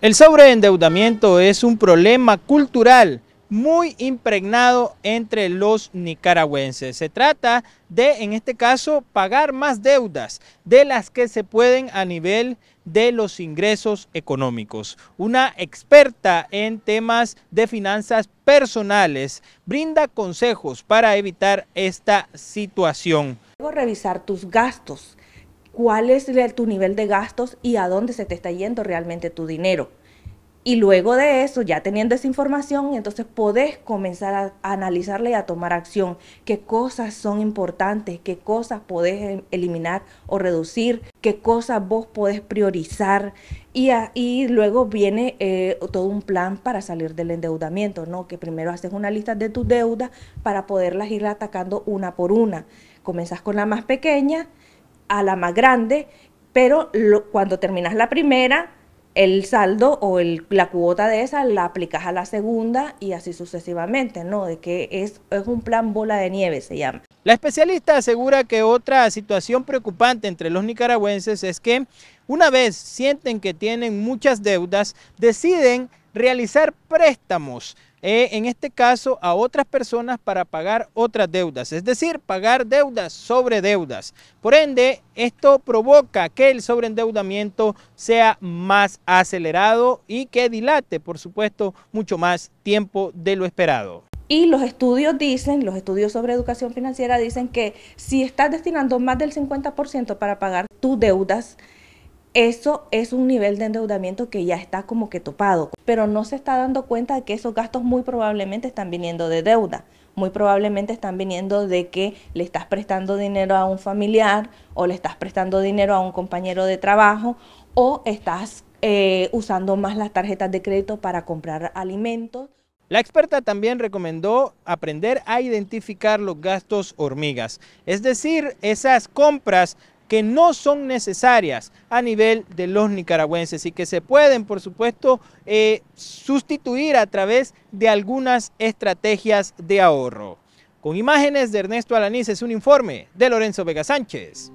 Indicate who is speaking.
Speaker 1: El sobreendeudamiento es un problema cultural muy impregnado entre los nicaragüenses. Se trata de, en este caso, pagar más deudas de las que se pueden a nivel de los ingresos económicos. Una experta en temas de finanzas personales brinda consejos para evitar esta situación. Revisar tus gastos
Speaker 2: cuál es tu nivel de gastos y a dónde se te está yendo realmente tu dinero. Y luego de eso, ya teniendo esa información, entonces podés comenzar a analizarla y a tomar acción. ¿Qué cosas son importantes? ¿Qué cosas podés em, eliminar o reducir? ¿Qué cosas vos podés priorizar? Y, ahí luego viene eh, todo un plan para salir del endeudamiento, ¿no? Que primero haces una lista de tus deudas para poderlas ir atacando una por una. Comenzas con la más pequeña a la más grande, pero cuando terminas la primera, el saldo o la cuota de esa la aplicas a la segunda y así sucesivamente, ¿no? De que
Speaker 1: es, es un plan bola de nieve, se llama. La especialista asegura que otra situación preocupante entre los nicaragüenses es que una vez sienten que tienen muchas deudas, deciden realizar préstamos e, en este caso a otras personas para pagar otras deudas, es decir, pagar deudas sobre deudas. Por ende, esto provoca que el sobreendeudamiento sea más acelerado y que dilate, por supuesto, mucho más tiempo de lo esperado. Y los
Speaker 2: estudios dicen, los estudios sobre educación financiera dicen que si estás destinando más del 50% para pagar tus deudas, eso es un nivel de endeudamiento que ya está como que topado, pero no se está dando cuenta de que esos gastos muy probablemente están viniendo de deuda, muy probablemente están viniendo de que le estás prestando dinero a un familiar o le estás prestando dinero a un compañero de trabajo o estás eh, usando más las tarjetas de crédito para comprar alimentos.
Speaker 1: La experta también recomendó aprender a identificar los gastos hormigas, es decir, esas compras que no son necesarias a nivel de los nicaragüenses y que se pueden, por supuesto, eh, sustituir a través de algunas estrategias de ahorro. Con imágenes de Ernesto Alaniz es un informe de Lorenzo Vega Sánchez.